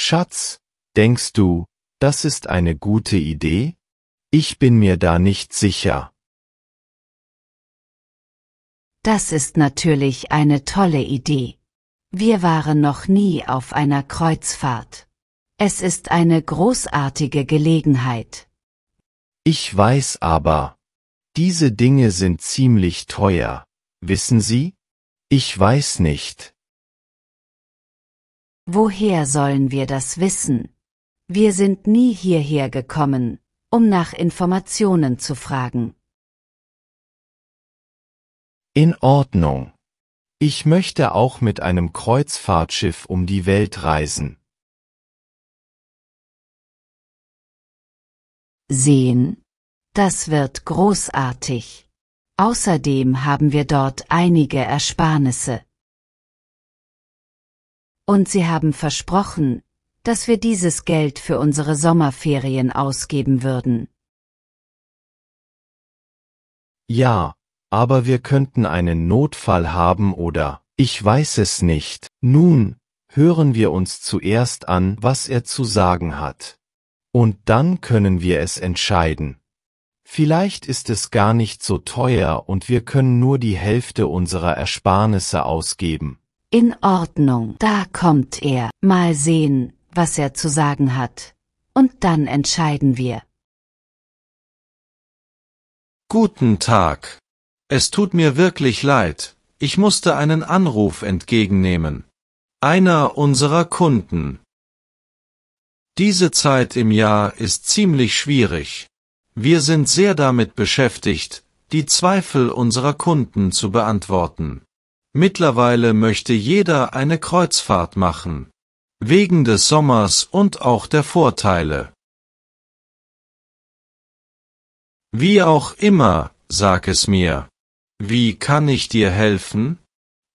Schatz, denkst du, das ist eine gute Idee? Ich bin mir da nicht sicher. Das ist natürlich eine tolle Idee. Wir waren noch nie auf einer Kreuzfahrt. Es ist eine großartige Gelegenheit. Ich weiß aber, diese Dinge sind ziemlich teuer, wissen Sie? Ich weiß nicht, Woher sollen wir das wissen? Wir sind nie hierher gekommen, um nach Informationen zu fragen. In Ordnung. Ich möchte auch mit einem Kreuzfahrtschiff um die Welt reisen. Sehen. Das wird großartig. Außerdem haben wir dort einige Ersparnisse. Und sie haben versprochen, dass wir dieses Geld für unsere Sommerferien ausgeben würden. Ja, aber wir könnten einen Notfall haben oder ich weiß es nicht. Nun, hören wir uns zuerst an, was er zu sagen hat. Und dann können wir es entscheiden. Vielleicht ist es gar nicht so teuer und wir können nur die Hälfte unserer Ersparnisse ausgeben. In Ordnung, da kommt er, mal sehen, was er zu sagen hat. Und dann entscheiden wir. Guten Tag. Es tut mir wirklich leid, ich musste einen Anruf entgegennehmen. Einer unserer Kunden. Diese Zeit im Jahr ist ziemlich schwierig. Wir sind sehr damit beschäftigt, die Zweifel unserer Kunden zu beantworten. Mittlerweile möchte jeder eine Kreuzfahrt machen. Wegen des Sommers und auch der Vorteile. Wie auch immer, sag es mir. Wie kann ich dir helfen?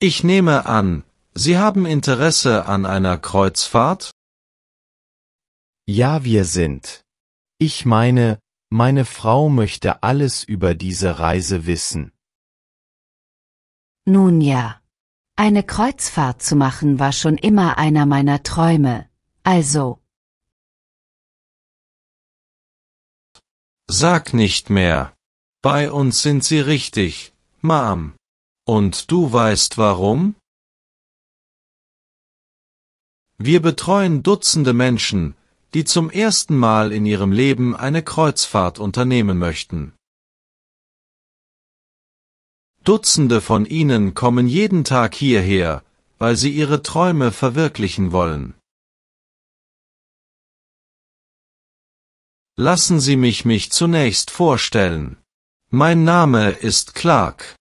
Ich nehme an, Sie haben Interesse an einer Kreuzfahrt? Ja, wir sind. Ich meine, meine Frau möchte alles über diese Reise wissen. Nun ja. Eine Kreuzfahrt zu machen war schon immer einer meiner Träume, also. Sag nicht mehr. Bei uns sind sie richtig, Mom. Und du weißt warum? Wir betreuen Dutzende Menschen, die zum ersten Mal in ihrem Leben eine Kreuzfahrt unternehmen möchten. Dutzende von ihnen kommen jeden Tag hierher, weil sie ihre Träume verwirklichen wollen. Lassen Sie mich mich zunächst vorstellen. Mein Name ist Clark.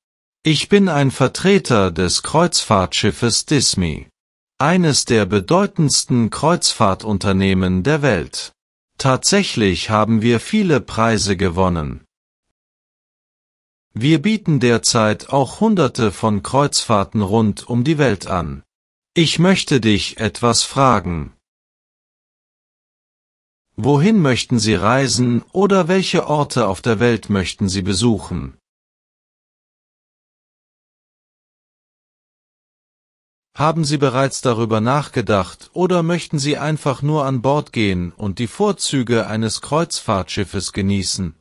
Ich bin ein Vertreter des Kreuzfahrtschiffes Disney, eines der bedeutendsten Kreuzfahrtunternehmen der Welt. Tatsächlich haben wir viele Preise gewonnen. Wir bieten derzeit auch hunderte von Kreuzfahrten rund um die Welt an. Ich möchte dich etwas fragen. Wohin möchten Sie reisen oder welche Orte auf der Welt möchten Sie besuchen? Haben Sie bereits darüber nachgedacht oder möchten Sie einfach nur an Bord gehen und die Vorzüge eines Kreuzfahrtschiffes genießen?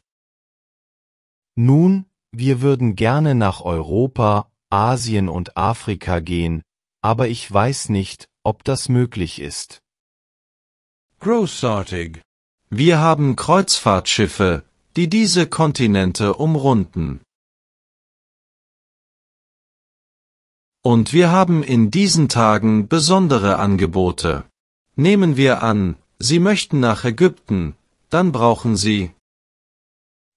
Nun, wir würden gerne nach Europa, Asien und Afrika gehen, aber ich weiß nicht, ob das möglich ist. Großartig. Wir haben Kreuzfahrtschiffe, die diese Kontinente umrunden. Und wir haben in diesen Tagen besondere Angebote. Nehmen wir an, Sie möchten nach Ägypten, dann brauchen Sie.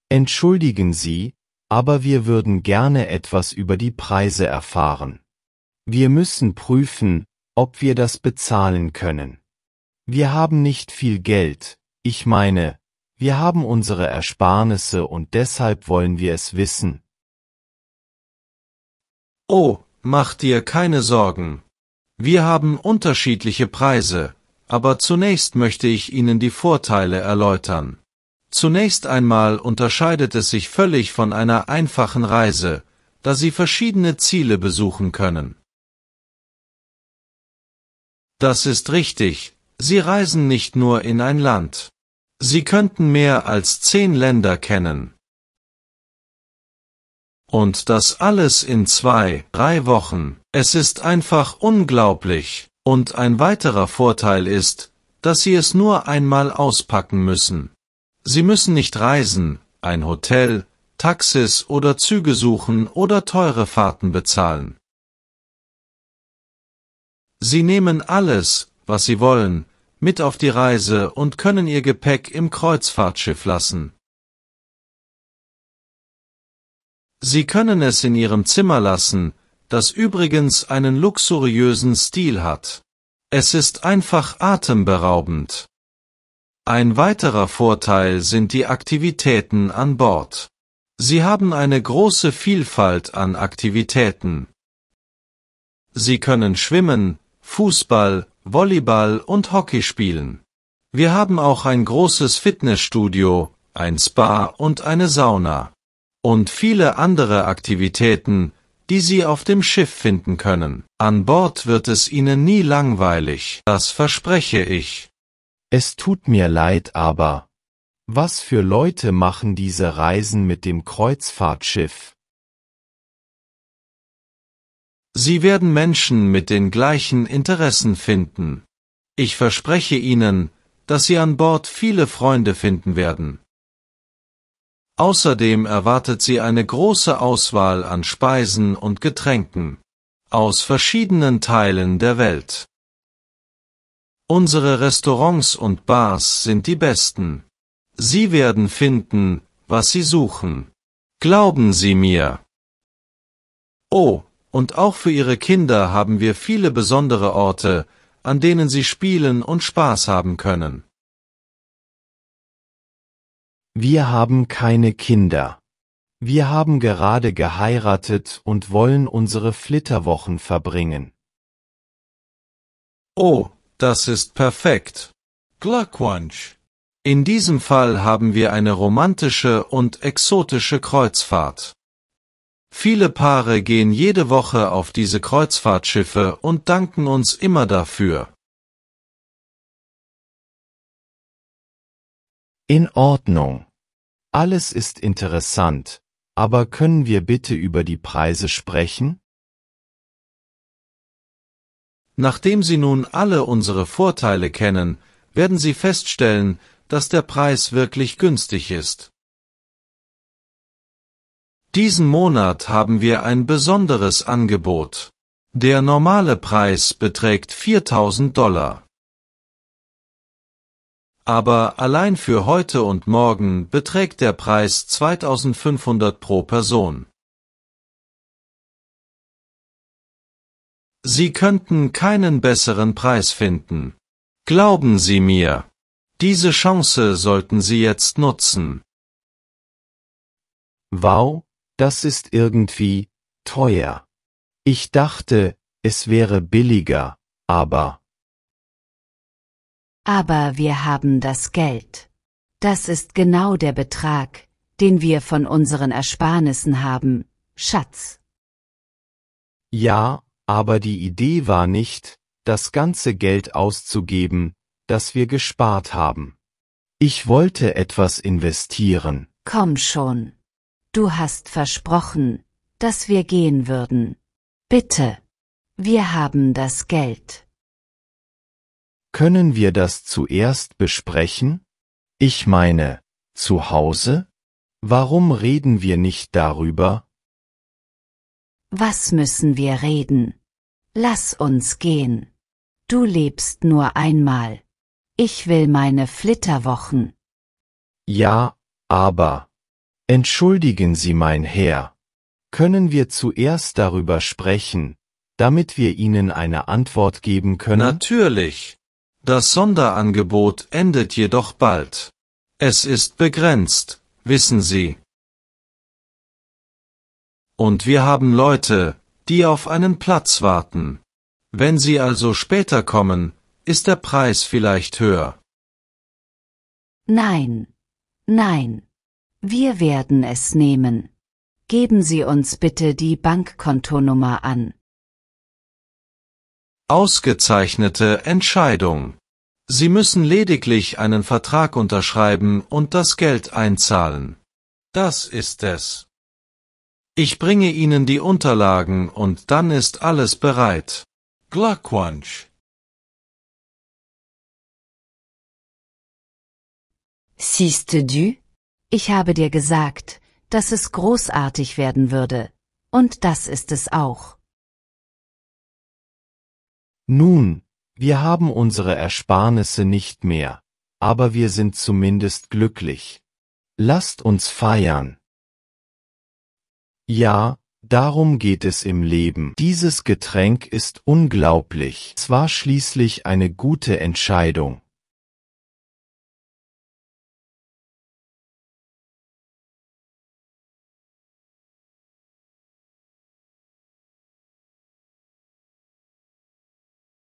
Entschuldigen Sie, aber wir würden gerne etwas über die Preise erfahren. Wir müssen prüfen, ob wir das bezahlen können. Wir haben nicht viel Geld, ich meine, wir haben unsere Ersparnisse und deshalb wollen wir es wissen. Oh, mach dir keine Sorgen. Wir haben unterschiedliche Preise, aber zunächst möchte ich Ihnen die Vorteile erläutern. Zunächst einmal unterscheidet es sich völlig von einer einfachen Reise, da Sie verschiedene Ziele besuchen können. Das ist richtig, Sie reisen nicht nur in ein Land. Sie könnten mehr als zehn Länder kennen. Und das alles in zwei, drei Wochen. Es ist einfach unglaublich. Und ein weiterer Vorteil ist, dass Sie es nur einmal auspacken müssen. Sie müssen nicht reisen, ein Hotel, Taxis oder Züge suchen oder teure Fahrten bezahlen. Sie nehmen alles, was Sie wollen, mit auf die Reise und können Ihr Gepäck im Kreuzfahrtschiff lassen. Sie können es in Ihrem Zimmer lassen, das übrigens einen luxuriösen Stil hat. Es ist einfach atemberaubend. Ein weiterer Vorteil sind die Aktivitäten an Bord. Sie haben eine große Vielfalt an Aktivitäten. Sie können schwimmen, Fußball, Volleyball und Hockey spielen. Wir haben auch ein großes Fitnessstudio, ein Spa und eine Sauna. Und viele andere Aktivitäten, die Sie auf dem Schiff finden können. An Bord wird es Ihnen nie langweilig, das verspreche ich. Es tut mir leid, aber was für Leute machen diese Reisen mit dem Kreuzfahrtschiff? Sie werden Menschen mit den gleichen Interessen finden. Ich verspreche Ihnen, dass Sie an Bord viele Freunde finden werden. Außerdem erwartet Sie eine große Auswahl an Speisen und Getränken aus verschiedenen Teilen der Welt. Unsere Restaurants und Bars sind die besten. Sie werden finden, was Sie suchen. Glauben Sie mir. Oh, und auch für Ihre Kinder haben wir viele besondere Orte, an denen Sie spielen und Spaß haben können. Wir haben keine Kinder. Wir haben gerade geheiratet und wollen unsere Flitterwochen verbringen. Oh, das ist perfekt. Glückwunsch. In diesem Fall haben wir eine romantische und exotische Kreuzfahrt. Viele Paare gehen jede Woche auf diese Kreuzfahrtschiffe und danken uns immer dafür. In Ordnung. Alles ist interessant, aber können wir bitte über die Preise sprechen? Nachdem Sie nun alle unsere Vorteile kennen, werden Sie feststellen, dass der Preis wirklich günstig ist. Diesen Monat haben wir ein besonderes Angebot. Der normale Preis beträgt 4000 Dollar. Aber allein für heute und morgen beträgt der Preis 2500 pro Person. Sie könnten keinen besseren Preis finden. Glauben Sie mir. Diese Chance sollten Sie jetzt nutzen. Wow, das ist irgendwie teuer. Ich dachte, es wäre billiger, aber. Aber wir haben das Geld. Das ist genau der Betrag, den wir von unseren Ersparnissen haben, Schatz. Ja, aber die Idee war nicht, das ganze Geld auszugeben, das wir gespart haben. Ich wollte etwas investieren. Komm schon. Du hast versprochen, dass wir gehen würden. Bitte. Wir haben das Geld. Können wir das zuerst besprechen? Ich meine, zu Hause? Warum reden wir nicht darüber, was müssen wir reden? Lass uns gehen. Du lebst nur einmal. Ich will meine Flitterwochen. Ja, aber. Entschuldigen Sie, mein Herr. Können wir zuerst darüber sprechen, damit wir Ihnen eine Antwort geben können? Natürlich. Das Sonderangebot endet jedoch bald. Es ist begrenzt, wissen Sie. Und wir haben Leute, die auf einen Platz warten. Wenn sie also später kommen, ist der Preis vielleicht höher. Nein, nein. Wir werden es nehmen. Geben Sie uns bitte die Bankkontonummer an. Ausgezeichnete Entscheidung. Sie müssen lediglich einen Vertrag unterschreiben und das Geld einzahlen. Das ist es. Ich bringe Ihnen die Unterlagen und dann ist alles bereit. Glückwunsch. Siehste du? Ich habe dir gesagt, dass es großartig werden würde. Und das ist es auch. Nun, wir haben unsere Ersparnisse nicht mehr, aber wir sind zumindest glücklich. Lasst uns feiern. Ja, darum geht es im Leben. Dieses Getränk ist unglaublich. Es war schließlich eine gute Entscheidung.